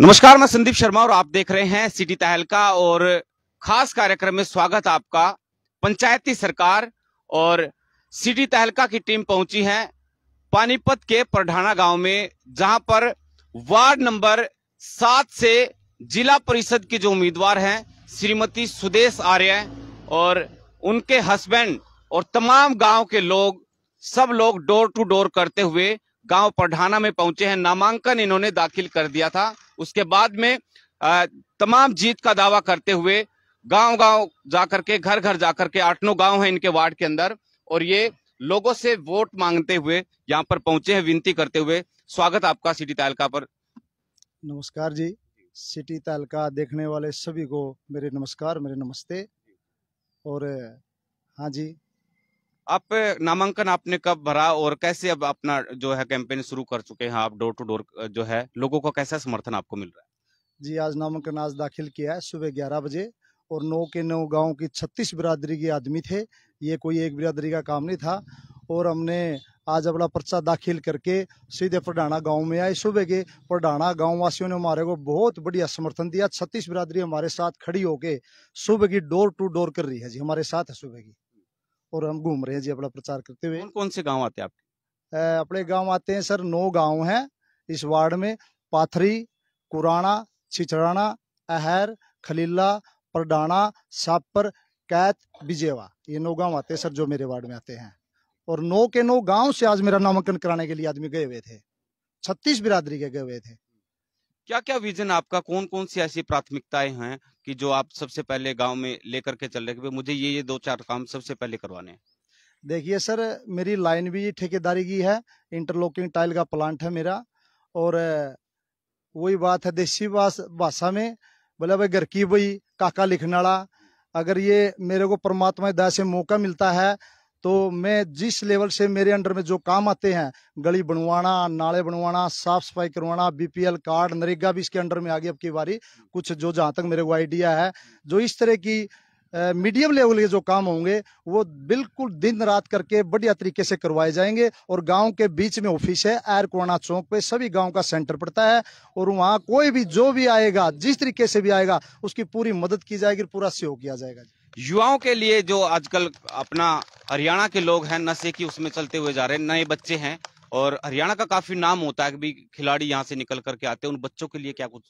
नमस्कार मैं संदीप शर्मा और आप देख रहे हैं सिटी तहलका और खास कार्यक्रम में स्वागत आपका पंचायती सरकार और सिटी तहलका की टीम पहुंची है पानीपत के परढाना गांव में जहां पर वार्ड नंबर सात से जिला परिषद की जो उम्मीदवार हैं श्रीमती सुदेश आर्य और उनके हस्बैंड और तमाम गांव के लोग सब लोग डोर टू डोर करते हुए गांव पढ़ाना में पहुंचे हैं नामांकन इन्होंने दाखिल कर दिया था उसके बाद में तमाम जीत का दावा करते हुए गांव गांव जाकर के घर घर जाकर के आठ नौ गांव है इनके वार्ड के अंदर और ये लोगों से वोट मांगते हुए यहाँ पर पहुंचे हैं विनती करते हुए स्वागत आपका सिटी तालका पर नमस्कार जी सिटी तालका देखने वाले सभी को मेरे नमस्कार मेरे नमस्ते और हाँ जी आप नामांकन आपने कब भरा और कैसे अब अपना जो है कैंपेन शुरू कर चुके हैं आप डोर टू डोर जो है लोगों का कैसा समर्थन आपको मिल रहा है जी आज नामांकन आज दाखिल किया है सुबह ग्यारह बजे और नौ के नौ गांव की छत्तीस बिरादरी के आदमी थे ये कोई एक बिरादरी का काम नहीं था और हमने आज अपना पर्चा दाखिल करके सीधे प्रडाना गांव में आए सुबह के प्रडाना गाँव वासियों ने हमारे को बहुत बढ़िया समर्थन दिया छत्तीस बिरादरी हमारे साथ खड़ी होके सुबह की डोर टू डोर कर रही है जी हमारे साथ है सुबह की और हम घूम रहे हैं जी अपना प्रचार करते हुए कौन से गाँव आते हैं आपके अपने गाँव आते हैं सर नौ गाँव है इस वार्ड में पाथरी कुराना छिछराना अहर खलीला परडाना सापर कैत बिजेवा ये नौ गांव आते हैं सर जो मेरे वार्ड में आते हैं और नौ के नौ गांव से आज मेरा नामांकन कराने के लिए आदमी गए हुए थे छत्तीस बिरादरी के गए हुए थे क्या क्या विजन आपका कौन कौन सी ऐसी प्राथमिकताएं हैं कि जो आप सबसे पहले गांव में लेकर के चल रहे हैं मुझे ये ये दो चार काम सबसे पहले करवाने हैं देखिए सर मेरी लाइन भी ठेकेदारी की है इंटरलॉकिंग टाइल का प्लांट है मेरा और वही बात है देसी भाषा में बोला भाई घर की भाई काका लिखनाड़ा अगर ये मेरे को परमात्मा दया से मौका मिलता है तो मैं जिस लेवल से मेरे अंडर में जो काम आते हैं गली बनवाना नाले बनवाना साफ सफाई करवाना बीपीएल कार्ड नरेगा भी इसके अंडर में आ गई अब की बारी कुछ जो जहाँ तक मेरे को आइडिया है जो इस तरह की मीडियम लेवल के जो काम होंगे वो बिल्कुल दिन रात करके बढ़िया तरीके से करवाए जाएंगे और गांव के बीच में ऑफिस है एयर कोरोना चौक पे सभी गांव का सेंटर पड़ता है और वहाँ कोई भी जो भी आएगा जिस तरीके से भी आएगा उसकी पूरी मदद की जाएगी पूरा सहयोग किया जाएगा युवाओं के लिए जो आजकल अपना हरियाणा के लोग हैं नशे की उसमें चलते हुए जा रहे हैं नए बच्चे हैं और हरियाणा का काफी नाम होता है भी खिलाड़ी यहाँ से निकल करके आते हैं उन बच्चों के लिए क्या कुछ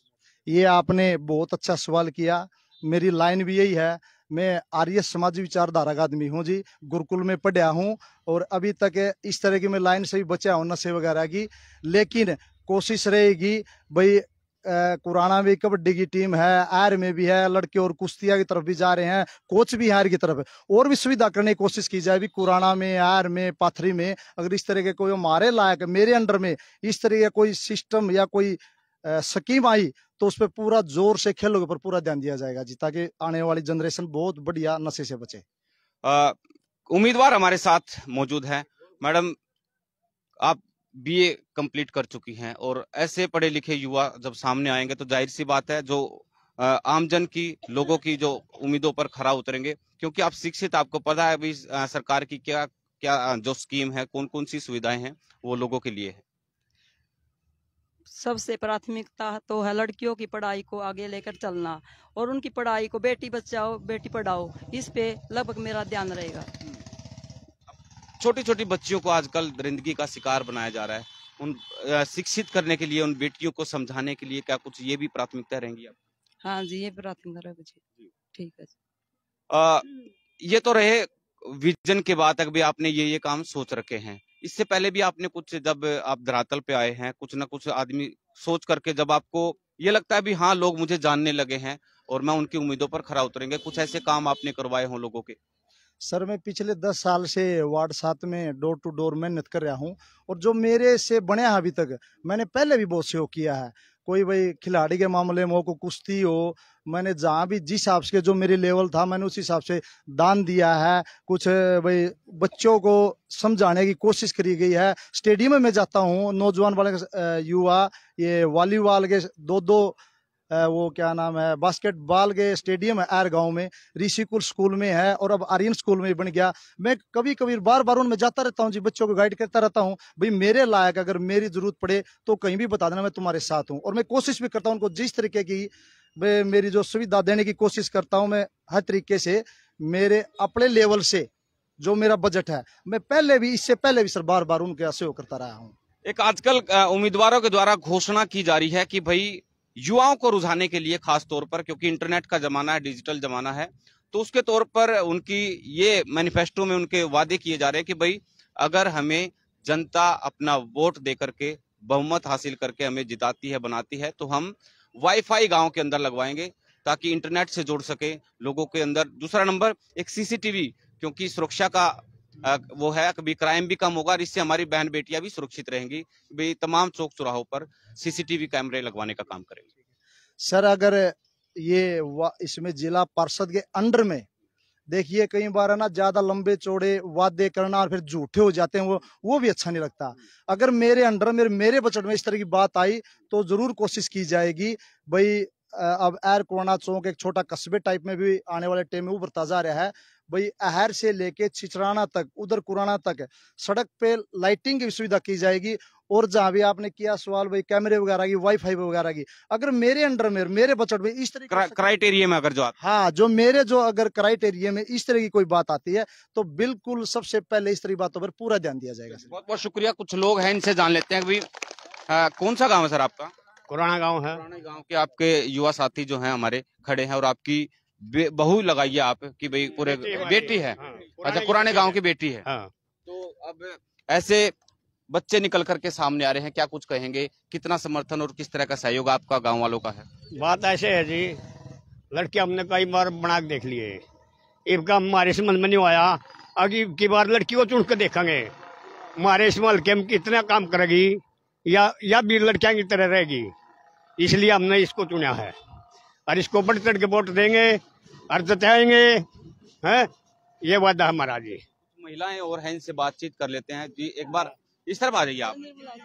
ये आपने बहुत अच्छा सवाल किया मेरी लाइन भी यही है मैं आर्य समाज विचारधारा का आदमी हूँ जी गुरुकुल में पढ़ा हूँ और अभी तक इस तरह की मैं लाइन से भी बचा हूँ नशे वगैरह की लेकिन कोशिश रहेगी भाई कुराना भी कबड्डी की टीम है आयर में भी है लड़के और कुश्तिया की तरफ भी जा रहे हैं कोच भी आयर की तरफ और भी सुविधा करने की कोशिश की जाए भी कुराना में आयर में पाथरी में अगर इस तरह के कोई हमारे लायक मेरे अंडर में इस तरह का कोई सिस्टम या कोई स्कीम आई तो उस पर पूरा जोर से खेलों के ऊपर पूरा ध्यान दिया जाएगा जी ताकि आने वाली जनरेशन बहुत बढ़िया नशे से बचे उम्मीदवार हमारे साथ मौजूद हैं मैडम आप बीए कंप्लीट कर चुकी हैं और ऐसे पढ़े लिखे युवा जब सामने आएंगे तो जाहिर सी बात है जो आमजन की लोगों की जो उम्मीदों पर खरा उतरेंगे क्योंकि आप शिक्षित आपको पता है अभी सरकार की क्या क्या जो स्कीम है कौन कौन सी सुविधाएं हैं वो लोगों के लिए है सबसे प्राथमिकता तो है लड़कियों की पढ़ाई को आगे लेकर चलना और उनकी पढ़ाई को बेटी बचाओ बेटी पढ़ाओ इस पे लगभग मेरा ध्यान रहेगा छोटी छोटी बच्चियों को आजकल दरिंदगी का शिकार बनाया जा रहा है उन शिक्षित करने के लिए उन बेटियों को समझाने के लिए क्या कुछ ये भी प्राथमिकता रहेंगी आप हाँ जी ये प्राथमिकता रहेगी ठीक है आ, ये तो रहे विजन के बाद तक भी आपने ये ये काम सोच रखे हैं इससे पहले भी आपने कुछ जब आप धरातल पे आए हैं कुछ ना कुछ आदमी सोच करके जब आपको ये लगता है भी हाँ लोग मुझे जानने लगे हैं और मैं उनकी उम्मीदों पर खरा उतरेंगे कुछ ऐसे काम आपने करवाए हों लोगों के सर मैं पिछले दस साल से वार्ड सात में डोर टू डोर मेहनत कर रहा हूँ और जो मेरे से बने हैं अभी तक मैंने पहले भी बहुत सहयोग किया है कोई भाई खिलाड़ी के मामले में हो को कुश्ती हो मैंने जहाँ भी जिस हिसाब से जो मेरे लेवल था मैंने उस हिसाब से दान दिया है कुछ भाई बच्चों को समझाने की कोशिश करी गई है स्टेडियम में मैं जाता हूँ नौजवान वाले युवा ये वॉलीबॉल के दो दो वो क्या नाम है बास्केटबॉल के स्टेडियम है आर गांव में ऋषिकुल स्कूल में है और अब आर्यन स्कूल में बन गया मैं कभी कभी बार बार उनमें जाता रहता हूँ जी बच्चों को गाइड करता रहता हूँ भाई मेरे लायक अगर मेरी जरूरत पड़े तो कहीं भी बता देना मैं तुम्हारे साथ हूँ और मैं कोशिश भी करता हूँ उनको जिस तरीके की मेरी जो सुविधा देने की कोशिश करता हूँ मैं हर तरीके से मेरे अपने लेवल से जो मेरा बजट है मैं पहले भी इससे पहले भी सर बार बार उनके सहयोग करता रहा हूँ एक आजकल उम्मीदवारों के द्वारा घोषणा की जा रही है कि भाई युवाओं को रुझाने के लिए खास तौर पर क्योंकि इंटरनेट का जमाना है डिजिटल जमाना है तो उसके तौर पर उनकी ये मैनिफेस्टो में उनके वादे किए जा रहे हैं कि भाई अगर हमें जनता अपना वोट दे करके बहुमत हासिल करके हमें जिताती है बनाती है तो हम वाईफाई गांव के अंदर लगवाएंगे ताकि इंटरनेट से जोड़ सके लोगों के अंदर दूसरा नंबर एक सीसीटीवी क्योंकि सुरक्षा का वो है कभी क्राइम भी कम होगा और इससे हमारी बहन बेटियां भी सुरक्षित रहेंगी भी तमाम चौक चौराहों पर सीसीटीवी कैमरे लगवाने का काम करेंगे सर अगर ये इसमें जिला पार्षद के अंडर में देखिए कई बार है ना ज्यादा लंबे चौड़े वादे करना और फिर झूठे हो जाते हैं वो वो भी अच्छा नहीं लगता अगर मेरे अंडर मेरे मेरे बजट में इस तरह की बात आई तो जरूर कोशिश की जाएगी भाई अब एयर कोरोना चौक एक छोटा कस्बे टाइप में भी आने वाले टाइम में वो बरता जा रहा है भाई अहर से लेके छिचराना तक उधर कुराना तक सड़क पे लाइटिंग की सुविधा की जाएगी और जहाँ भी आपने किया सवाल भाई कैमरे वगैरह की वाईफाई वगैरह की अगर मेरे अंडर में मेरे बजट में इस तरह क्राइटेरिया में अगर जो आप हाँ जो मेरे जो अगर क्राइटेरिया में इस तरह की कोई बात आती है तो बिल्कुल सबसे पहले इस तरह बातों पर पूरा ध्यान दिया जाएगा बहुत बहुत शुक्रिया कुछ लोग हैं इनसे जान लेते हैं कौन सा गाँव है सर आपका पुराना गाँव है पुराने गाँव के आपके युवा साथी जो है हमारे खड़े हैं और आपकी बहू लगाइए आप कि भाई पूरे बेटी है हाँ, अच्छा पुराने गाँव की बेटी है हाँ। तो अब ऐसे बच्चे निकल करके सामने आ रहे हैं क्या कुछ कहेंगे कितना समर्थन और किस तरह का सहयोग आपका गांव वालों का है बात ऐसे है जी लड़के हमने कई बार बना के देख लिए इनका हमारे समझ में नहीं आया अगली की बार लड़की को चुन कर देखेंगे हमारे मल के हम कितना काम करेगी या या भी लड़कियां की तरह रहेगी इसलिए हमने इसको चुना है और इसको बढ़ चढ़ के वोट देंगे और जताएंगे हैं ये वादा हमारा जी महिलाएं और हैं इनसे बातचीत कर लेते हैं जी एक बार इस तरफ आ जाइए आप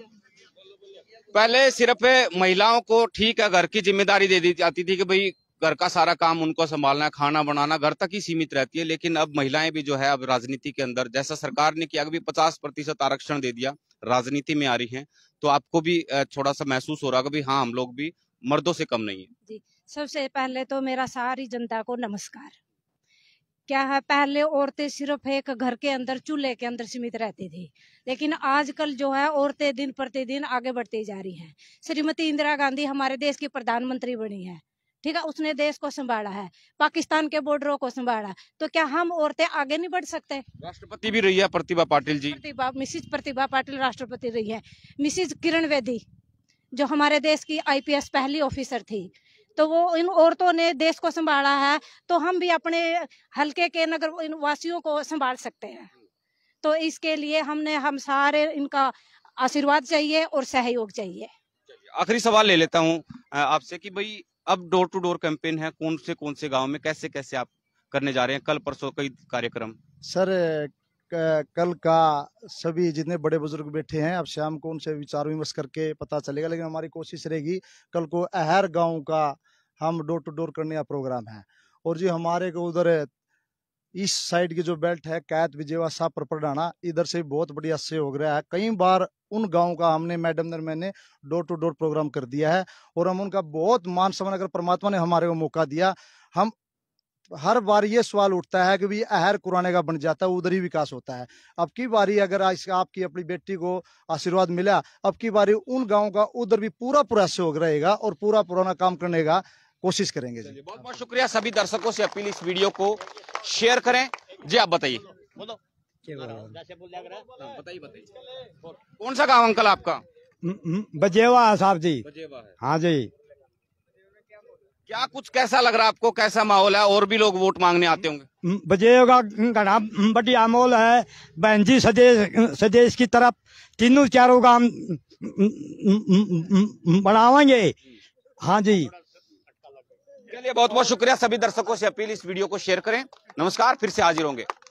पहले सिर्फ महिलाओं को ठीक है घर की जिम्मेदारी दे दी जाती थी कि भाई घर का सारा काम उनको संभालना खाना बनाना घर तक ही सीमित रहती है लेकिन अब महिलाएं भी जो है अब राजनीति के अंदर जैसा सरकार ने किया अभी पचास प्रतिशत आरक्षण दे दिया राजनीति में आ रही हैं तो आपको भी थोड़ा सा महसूस हो रहा है कि हाँ हम लोग भी मर्दों से कम नहीं है जी सबसे पहले तो मेरा सारी जनता को नमस्कार क्या है पहले औरतें सिर्फ एक घर के अंदर चूल्हे के अंदर सीमित रहती थी लेकिन आजकल जो है औरतें दिन प्रतिदिन आगे बढ़ती जा रही हैं श्रीमती इंदिरा गांधी हमारे देश की प्रधानमंत्री बनी है ठीक है उसने देश को संभाला है पाकिस्तान के बॉर्डरों को संभाला तो क्या हम औरतें आगे नहीं बढ़ सकते राष्ट्रपति भी रही है प्रतिभा पाटिल जी प्रतिभा मिसिज प्रतिभा पाटिल राष्ट्रपति रही है मिसिज किरण वेदी जो हमारे देश की आईपीएस पहली ऑफिसर थी तो वो इन औरतों ने देश को संभाला है तो हम भी अपने हल्के के नगर वासियों को संभाल सकते हैं तो इसके लिए हमने हम सारे इनका आशीर्वाद चाहिए और सहयोग चाहिए आखिरी सवाल ले लेता हूँ आपसे कि भाई अब डोर टू डोर कैंपेन है कौन से कौन से गांव में कैसे कैसे आप करने जा रहे हैं कल परसों कई कार्यक्रम सर कल का सभी जितने बड़े बुजुर्ग बैठे हैं अब शाम को उनसे विचार विमर्श करके पता चलेगा लेकिन हमारी कोशिश रहेगी कल को अहर गांव का हम डोर टू डोर करने का प्रोग्राम है और जी हमारे को उधर इस साइड की जो बेल्ट है कैत विजयवा साहब पर पढ़ाना इधर से बहुत बढ़िया सहयोग रहा है कई बार उन गांव का हमने मैडम ने मैंने डोर टू डोर प्रोग्राम कर दिया है और हम उनका बहुत मान सम्मान अगर परमात्मा ने हमारे को मौका दिया हम हर बार ये सवाल उठता है कि भी अहर कुराने का बन जाता है उधर ही विकास होता है अब की बारी अगर आपकी अपनी बेटी को आशीर्वाद मिला अब की बारी उन गाँव का उधर भी पूरा सहयोग रहेगा और पूरा पुराना काम करने का कोशिश करेंगे जी बहुत बहुत शुक्रिया सभी दर्शकों से अपील इस वीडियो को शेयर करें जी आप बताइए हाँ, कौन सा गाँव अंकल आपका बजेवा साहब जी बजेवा हाँ जी क्या कुछ कैसा लग रहा है आपको कैसा माहौल है और भी लोग वोट मांगने आते होंगे बजे होगा घना बढ़िया माहौल है बहन जी सदेश सजेश की तरफ तीनों चारों गांव बनावाएंगे हाँ जी चलिए बहुत बहुत शुक्रिया सभी दर्शकों से अपील इस वीडियो को शेयर करें नमस्कार फिर से हाजिर होंगे